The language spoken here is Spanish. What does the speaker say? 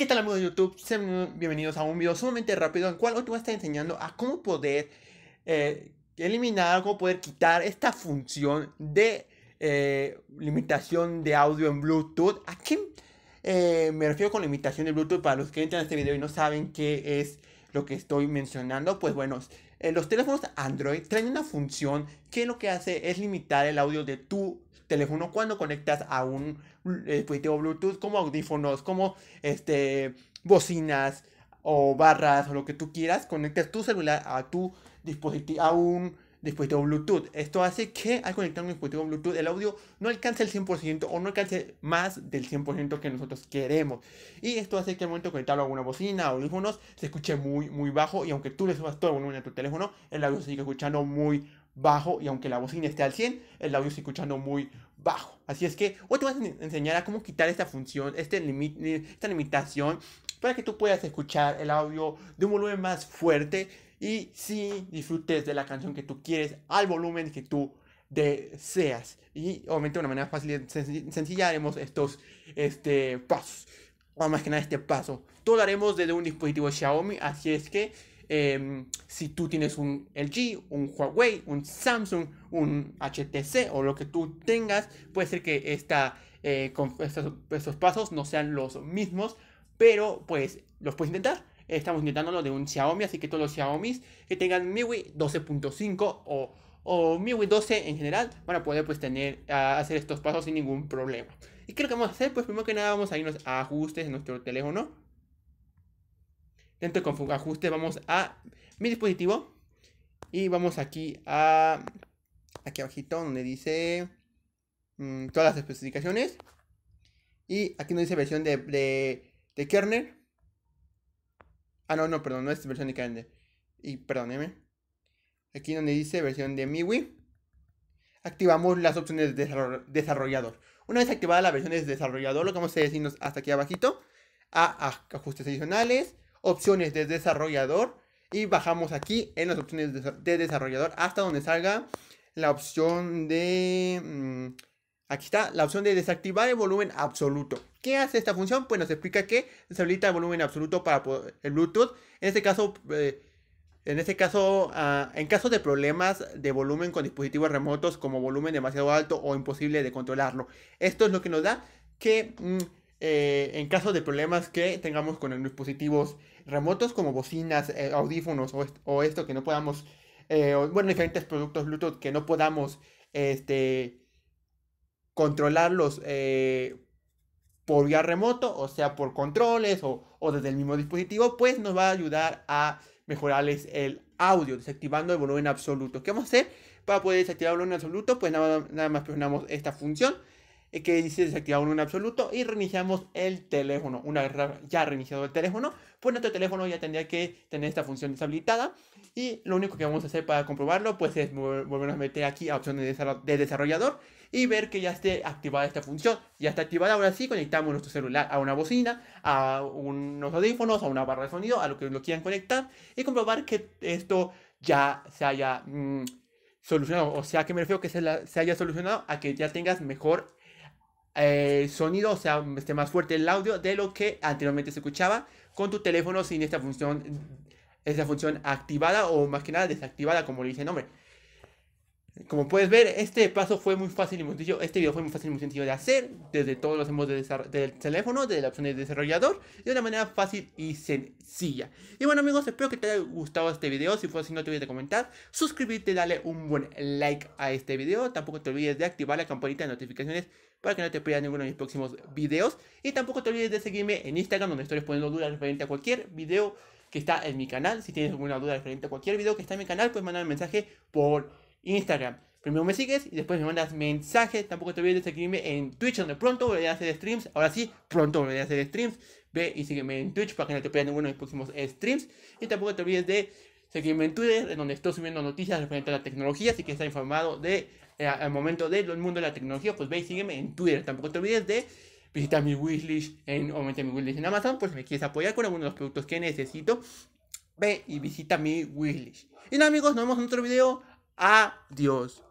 ¿Qué tal amigos de YouTube? Sean bienvenidos a un video sumamente rápido en el cual hoy te voy a estar enseñando a cómo poder eh, eliminar, cómo poder quitar esta función de eh, limitación de audio en Bluetooth. ¿A qué eh, me refiero con limitación de Bluetooth? Para los que entran a este video y no saben qué es lo que estoy mencionando, pues bueno, eh, los teléfonos Android traen una función que lo que hace es limitar el audio de tu teléfono cuando conectas a un eh, dispositivo Bluetooth como audífonos, como este, bocinas o barras o lo que tú quieras, conectas tu celular a tu dispositivo, a un dispositivo Bluetooth. Esto hace que al conectar un dispositivo Bluetooth el audio no alcance el 100% o no alcance más del 100% que nosotros queremos. Y esto hace que al momento de conectarlo a una bocina o audífonos se escuche muy muy bajo y aunque tú le subas todo el volumen a tu teléfono, el audio sigue escuchando muy bajo y aunque la bocina esté al 100, el audio sigue escuchando muy bajo. Así es que hoy te voy a enseñar a cómo quitar esta función, este esta limitación para que tú puedas escuchar el audio de un volumen más fuerte y si disfrutes de la canción que tú quieres al volumen que tú deseas. Y obviamente de una manera fácil y sencilla haremos estos este, pasos. O más que nada este paso. Todo lo haremos desde un dispositivo Xiaomi, así es que em, si tú tienes un LG, un Huawei, un Samsung, un HTC o lo que tú tengas, puede ser que esta, eh, con estos pasos no sean los mismos, pero pues los puedes intentar. Estamos lo de un Xiaomi, así que todos los Xiaomi que tengan MIUI 12.5 o, o MIUI 12 en general van a poder pues tener, hacer estos pasos sin ningún problema. ¿Y qué es lo que vamos a hacer? Pues primero que nada vamos a irnos a ajustes en nuestro teléfono. Dentro de ajustes vamos a mi dispositivo y vamos aquí a aquí abajito donde dice mm, todas las especificaciones y aquí nos dice versión de, de, de kernel Ah, no, no, perdón, no es versión de calendar. Y perdóneme. Aquí donde dice versión de MIUI, activamos las opciones de desarrollador. Una vez activada la versión de desarrollador, lo que vamos a decirnos hasta aquí abajito, a ajustes adicionales, opciones de desarrollador, y bajamos aquí en las opciones de desarrollador hasta donde salga la opción de... Mm, aquí está, la opción de desactivar el volumen absoluto. ¿Qué hace esta función? Pues nos explica que se habilita el volumen absoluto para el Bluetooth. En este caso, eh, en este caso, ah, en caso de problemas de volumen con dispositivos remotos como volumen demasiado alto o imposible de controlarlo. Esto es lo que nos da que mm, eh, en caso de problemas que tengamos con dispositivos remotos como bocinas, eh, audífonos o, esto que no podamos, bueno, diferentes productos Bluetooth que no podamos este, controlarlos por vía remoto, o sea, por controles o, desde el mismo dispositivo, pues nos va a ayudar a mejorarles el audio, desactivando el volumen absoluto. ¿Qué vamos a hacer? Para poder desactivar el volumen absoluto, pues nada más presionamos esta función que dice en un absoluto y reiniciamos el teléfono. Una vez ya reiniciado el teléfono, pues nuestro teléfono ya tendría que tener esta función deshabilitada. Y lo único que vamos a hacer para comprobarlo, pues es volvernos a meter aquí a opciones de desarrollador y ver que ya esté activada esta función. Ya está activada, ahora sí conectamos nuestro celular a una bocina, a unos audífonos, a una barra de sonido, a lo que lo quieran conectar y comprobar que esto ya se haya... Mm, solucionado, o sea que me refiero que se haya solucionado a que ya tengas mejor eh, el sonido sea esté más fuerte el audio de lo que anteriormente se escuchaba con tu teléfono sin esta función esta función activada o más que nada desactivada como le dice el nombre como puedes ver, este paso fue muy fácil y muy sencillo. Este video fue muy fácil y muy sencillo de hacer. Desde todos los modos del teléfono, desde la opción de desarrollador. De una manera fácil y sencilla. Y bueno amigos, espero que te haya gustado este video. Si fue así, no te olvides de comentar. Suscribirte, darle un buen like a este video. Tampoco te olvides de activar la campanita de notificaciones para que no te pierdas ninguno de mis próximos videos. Y tampoco te olvides de seguirme en Instagram, donde estoy poniendo dudas referente a cualquier video que está en mi canal. Si tienes alguna duda referente a cualquier video que está en mi canal, puedes mandar un mensaje por Instagram. Primero me sigues y después me mandas mensajes. Tampoco te olvides de seguirme en Twitch, donde pronto voy a hacer streams. Ahora sí, pronto voy a hacer streams. Ve y sígueme en Twitch para que no te pierdas ninguno de mis próximos streams. Y tampoco te olvides de seguirme en Twitter, en donde estoy subiendo noticias referentes a la tecnología. así que está informado de, eh, al momento del mundo de la tecnología, pues ve y sígueme en Twitter. Tampoco te olvides de visitar mi wishlist, en, obviamente mi wishlist en Amazon, pues me quieres apoyar con alguno de los productos que necesito. Ve y visita mi wishlist. Y nada amigos, nos vemos en otro video a Dios.